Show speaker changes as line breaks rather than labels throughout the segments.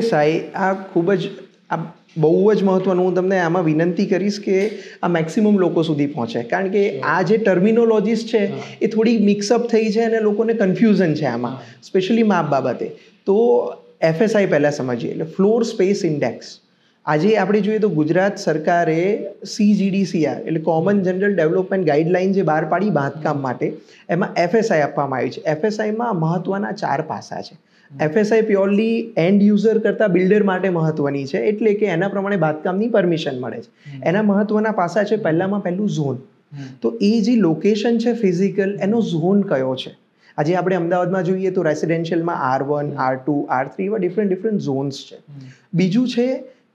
સાઈ આ ખૂબ જ આ બહુ જ મહત્વનું હું તમને આમાં વિનંતી કરીશ કે આ મેક્સિમમ લોકો સુધી પહોંચે કારણ કે આ જે ટર્મિનોલોજીસ છે એ થોડી મિક્સઅપ થઈ છે અને લોકોને કન્ફ્યુઝન છે આમાં સ્પેશિયલી માપ બાબતે તો એફએસઆઈ પહેલાં સમજીએ એટલે ફ્લોર સ્પેસ ઇન્ડેક્સ આજે આપણે જોઈએ તો ગુજરાત સરકારે સીજીડીસીઆર એટલે કોમન જનરલ ડેવલપમેન્ટ ગાઈડલાઇન જે બહાર પાડી બાંધકામ માટે એમાં એફએસઆઈ આપવામાં આવી છે એફએસઆઈમાં મહત્ત્વના ચાર પાસા છે એફએસઆઈ પ્યોરલી એન્ડ યુઝર કરતા બિલ્ડર માટે મહત્વની છે એટલે કે એના પ્રમાણે બાંધકામની પરમિશન મળે છે એના મહત્વના પાસા છે પહેલામાં પહેલું ઝોન તો એ જે લોકેશન છે ફિઝિકલ એનો ઝોન કયો છે આજે આપણે અમદાવાદમાં જોઈએ તો રેસિડેન્શિયલમાં R one R two R three એવા ડિફરન્ટ ડિફરન્ટ ઝોન્સ છે બીજું છે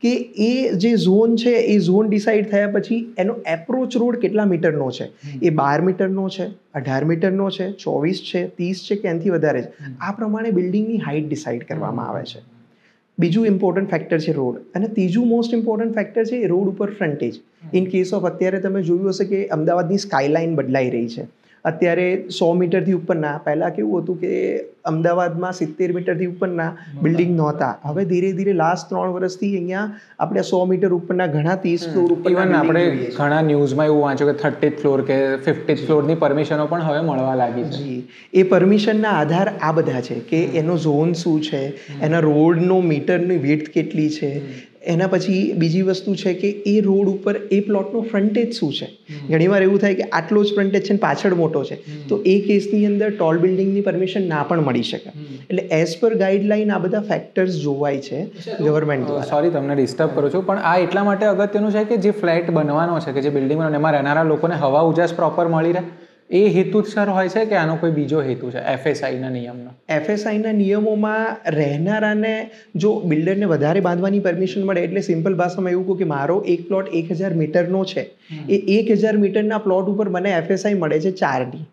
કે એ જે ઝોન છે એ ઝોન ડિસાઇડ થયા પછી એનો એપ્રોચ રોડ કેટલા મીટરનો છે એ બાર મીટરનો છે અઢાર મીટરનો છે ચોવીસ છે ત્રીસ છે કે એનાથી વધારે છે આ પ્રમાણે બિલ્ડિંગની હાઇટ ડિસાઇડ કરવામાં આવે છે બીજું ઇમ્પોર્ટન્ટ ફેક્ટર છે રોડ અને ત્રીજું મોસ્ટ ઇમ્પોર્ટન્ટ ફેક્ટર છે રોડ ઉપર ફ્રન્ટેજ ઇન કેસ ઓફ અત્યારે તમે જોયું હશે કે અમદાવાદની સ્કાયલાઇન બદલાઈ રહી છે અત્યારે સો મીટરથી ઉપરના પહેલાં કેવું હતું કે અમદાવાદમાં સિત્તેર મીટરથી ઉપરના બિલ્ડિંગ નહોતા હવે ધીરે ધીરે લાસ્ટ ત્રણ વર્ષથી અહીંયા આપણે સો મીટર ઉપરના ઘણા ત્રીસ ફ્લોર ઉપર ઇવન આપણે
ઘણા ન્યૂઝમાં એવું વાંચ્યું કે થર્ટી ફ્લોર કે ફિફ્ટી ફ્લોરની પરમિશનો પણ હવે મળવા લાગી જી એ પરમિશનના આધાર આ બધા છે કે એનો ઝોન શું છે એના રોડનો
મીટરની વિડ્થ કેટલી છે એના પછી બીજી વસ્તુ છે કે એ રોડ ઉપર એ પ્લોટનો ફ્રન્ટેજ શું છે ઘણીવાર એવું થાય કે આટલો જ ફ્રન્ટેજ છે ને પાછળ મોટો છે તો એ કેસની અંદર
ટોલ બિલ્ડિંગની પરમિશન ના પણ મળી શકે એટલે એઝ પર ગાઈડલાઈન આ બધા ફેક્ટર્સ જોવાય છે ગવર્મેન્ટ સોરી તમને ડિસ્ટર્બ કરું છું પણ આ એટલા માટે અગત્યનું છે કે જે ફ્લેટ બનવાનો છે કે જે બિલ્ડિંગ બનવાનો એમાં રહેનારા લોકોને હવા ઉજાસ પ્રોપર મળી રહે એ હેતુ જ સર હોય છે કે આનો કોઈ બીજો હેતુ છે એફએસઆઈના નિયમનો એફએસઆઈના નિયમોમાં રહેનારાને જો
બિલ્ડરને વધારે બાંધવાની પરમિશન મળે એટલે સિમ્પલ ભાષામાં એવું કહું કે મારો એક પ્લોટ એક હજાર મીટરનો છે એ એક હજાર મીટરના પ્લોટ ઉપર મને એફએસઆઈ મળે છે ચારની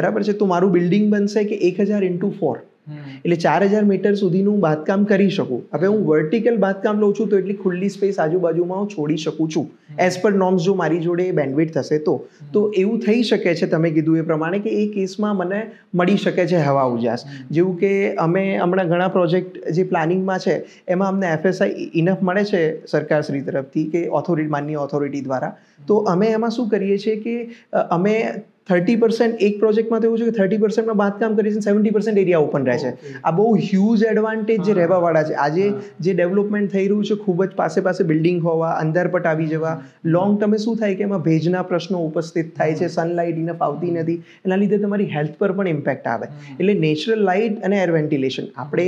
બરાબર છે તો મારું બિલ્ડિંગ બનશે કે એક હજાર ઇન્ટુ ફોર એટલે ચાર હજાર મીટર સુધીનું બાંધકામ કરી શકું હવે હું વર્ટિકલ બાંધકામ લઉં છું તો એટલી ખુલ્લી સ્પેસ આજુબાજુમાં હું છોડી શકું છું એઝ પર નોર્મ્સ જો મારી જોડે બેન્ડવિટ થશે તો તો એવું થઈ શકે છે તમે કીધું એ પ્રમાણે કે એ કેસમાં મને મળી શકે છે હવા ઉજાસ જેવું કે અમે હમણાં ઘણા પ્રોજેક્ટ જે પ્લાનિંગમાં છે એમાં અમને એફએસઆઈ ઇનફ મળે છે સરકારશ્રી તરફથી કે ઓથોરિટી માન્ય ઓથોરિટી દ્વારા તો અમે એમાં શું કરીએ છીએ કે અમે થર્ટી પર્સન્ટ એક પ્રોજેક્ટમાં તો એવું છે કે થર્ટી પર્સન્ટમાં બાંધકામ કરીએ છીએ સેવન્ટી પર્સન્ટ એરિયા ઓપન રહે છે આ બહુ હ્યુજ એડવાન્ટેજ જે રહેવાવાળા છે આજે જે ડેવલપમેન્ટ થઈ રહ્યું છે ખૂબ જ પાસે પાસે બિલ્ડિંગ હોવા અંદર અંધારપટ આવી જવા લોંગ ટર્મે શું થાય કે એમાં ભેજના પ્રશ્નો ઉપસ્થિત થાય છે સનલાઇટ ઇનફ આવતી નથી એના લીધે તમારી હેલ્થ પર પણ ઇમ્પેક્ટ આવે એટલે નેચરલ લાઇટ અને એર વેન્ટિલેશન આપણે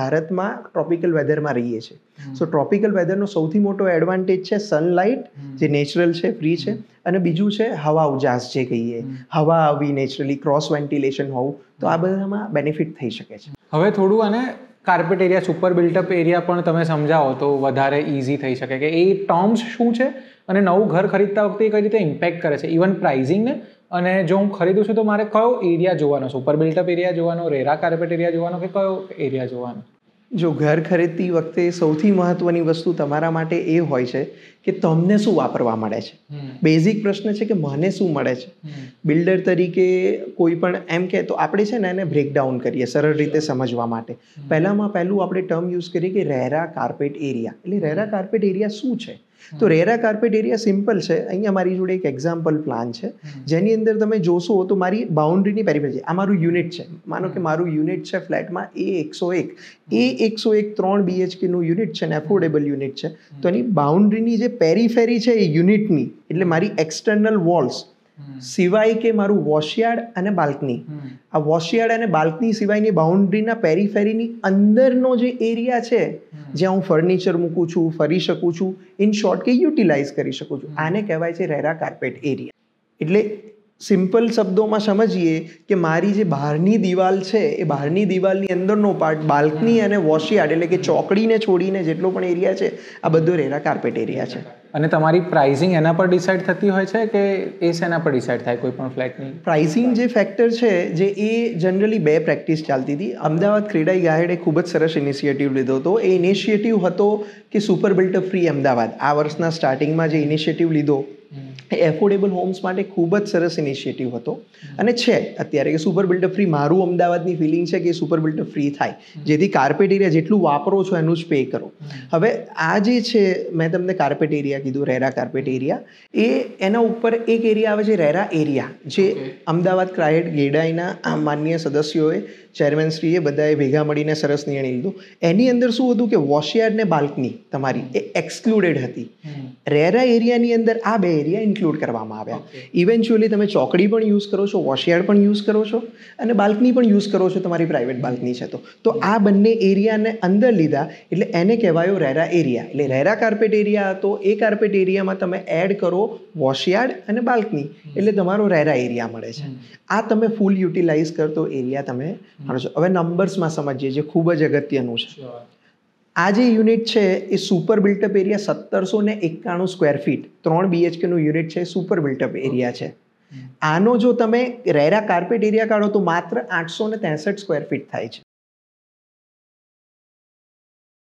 ભારતમાં ટ્રોપિકલ વેધરમાં રહીએ છીએ સો ટ્રોપિકલ વેધરનો સૌથી મોટો એડવાન્ટેજ છે સનલાઇટ જે નેચરલ છે ફ્રી છે અને બીજું છે હવા ઉજાસ જે કહીએ હવા આવી નેચરલી ક્રોસ વેન્ટિલેશન હોવું તો આ બધામાં બેનિફિટ થઈ શકે છે
હવે થોડું અને carpet area super built up area પણ તમે સમજાવો તો વધારે ઇઝી થઈ શકે કે એ ટર્મ્સ શું છે અને નવું ઘર ખરીદતા વખતે કઈ રીતે ઇમ્પેક્ટ કરે છે ઇવન પ્રાઇઝિંગને અને જો હું ખરીદું છું તો મારે કયો એરિયા જોવાનો સુપર બિલ્ટઅપ એરિયા જોવાનો રેરા કાર્પેટ એરિયા જોવાનો કે કયો એરિયા જોવાનો
જો ઘર ખરીદતી વખતે સૌથી મહત્વની વસ્તુ તમારા માટે એ હોય છે કે તમને શું વાપરવા મળે છે બેઝિક પ્રશ્ન છે કે મને શું મળે છે બિલ્ડર તરીકે કોઈ પણ એમ કે તો આપણે છે ને એને બ્રેકડાઉન કરીએ સરળ રીતે સમજવા માટે પહેલામાં પહેલું આપણે ટર્મ યુઝ કરીએ કે રહેરા કાર્પેટ એરિયા એટલે રહેરા કાર્પેટ એરિયા શું છે તો રેરા કાર્પેટ એરિયા સિમ્પલ છે અહીંયા મારી જોડે એક એક્ઝામ્પલ પ્લાન છે જેની અંદર તમે જોશો તો મારી બાઉન્ડ્રીની પેરીફેરી આ મારું યુનિટ છે માનો કે મારું યુનિટ છે ફ્લેટમાં એ એકસો એક એ એકસો એક ત્રણ બીએચકેનું યુનિટ છે ને એફોર્ડેબલ યુનિટ છે તો એની બાઉન્ડ્રીની જે પેરીફેરી છે એ યુનિટની એટલે મારી એક્સટર્નલ વોલ્સ સિવાય કે મારું વોશિયાર્ડ અને બાલ્કની આ વોશિયાર્ડ અને બાલ્કની સિવાયની બાઉન્ડ્રીના પેરીફેરીની અંદરનો જે એરિયા છે જ્યાં હું ફર્નિચર મૂકું છું ફરી શકું છું ઇન શોર્ટ કે યુટિલાઇઝ કરી શકું છું આને કહેવાય છે રેરા કાર્પેટ એરિયા એટલે સિમ્પલ શબ્દોમાં સમજીએ કે મારી જે બહારની દીવાલ છે એ બહારની દીવાલની અંદરનો પાર્ટ બાલ્કની અને વોશયાર્ડ એટલે કે ચોકડીને છોડીને જેટલો પણ એરિયા છે આ બધો રેરા કાર્પેટ એરિયા છે
અને તમારી પ્રાઇઝિંગ એના પર ડિસાઇડ થતી હોય છે કે એ શેના પર ડિસાઇડ થાય કોઈ પણ ફ્લેટની
પ્રાઇઝિંગ જે ફેક્ટર છે જે એ જનરલી બે પ્રેક્ટિસ ચાલતી હતી અમદાવાદ ક્રેડાઈ ગાહેડે ખૂબ જ સરસ ઇનિશિયેટિવ લીધો હતો એ ઇનિશિયેટિવ હતો કે સુપર બિલ્ટર ફ્રી અમદાવાદ આ વર્ષના સ્ટાર્ટિંગમાં જે ઇનિશિયેટિવ લીધો એ એફોર્ડેબલ હોમ્સ માટે ખૂબ જ સરસ ઇનિશિયેટિવ હતો અને છે અત્યારે કે સુપર બિલ્ડર ફ્રી મારું અમદાવાદની ફિલિંગ છે કે સુપર બિલ્ડર ફ્રી થાય જેથી કાર્પેટ એરિયા જેટલું વાપરો છો એનું જ પે કરો હવે આ જે છે મેં તમને કાર્પેટ એરિયા કીધું રેરા કાર્પેટ એરિયા એ એના ઉપર એક એરિયા આવે છે રેરા એરિયા જે અમદાવાદ ક્રાયડ ગેડાઈના માન્ય સદસ્યોએ ચેરમેનશ્રીએ બધાએ ભેગા મળીને સરસ નિર્ણય લીધો એની અંદર શું હતું કે વોશયાર્ડ ને બાલ્કની તમારી એ એક્સક્લુડેડ હતી રેરા એરિયાની અંદર આ બે એરિયા ઇન્ક્લુડ કરવામાં આવ્યા ઇવેન્ચ્યુઅલી તમે ચોકડી પણ યુઝ કરો છો વોશયાર્ડ પણ યુઝ કરો છો અને બાલ્કની પણ યુઝ કરો છો તમારી પ્રાઇવેટ બાલ્કની છે તો તો આ બંને એરિયાને અંદર લીધા એટલે એને કહેવાયો રેરા એરિયા એટલે રેરા કાર્પેટ એરિયા હતો એ કાર્પેટ એરિયામાં તમે એડ કરો વોશયાર્ડ અને બાલ્કની એટલે તમારો રેરા એરિયા મળે છે આ તમે ફૂલ યુટિલાઇઝ કરતો એરિયા તમે માણો છો હવે નંબર્સમાં સમજીએ જે ખૂબ જ અગત્યનું છે આ જે યુનિટ છે એ સુપર બિલ્ટઅપ એરિયા સત્તરસો ને એકાણું સ્ક્વેર ફીટ ત્રણ બીએચકેનું યુનિટ છે સુપર બિલ્ટઅપ એરિયા છે આનો જો તમે રેરા કાર્પેટ એરિયા કાઢો તો માત્ર આઠસો ને ત્રેસઠ સ્ક્વેર ફીટ થાય છે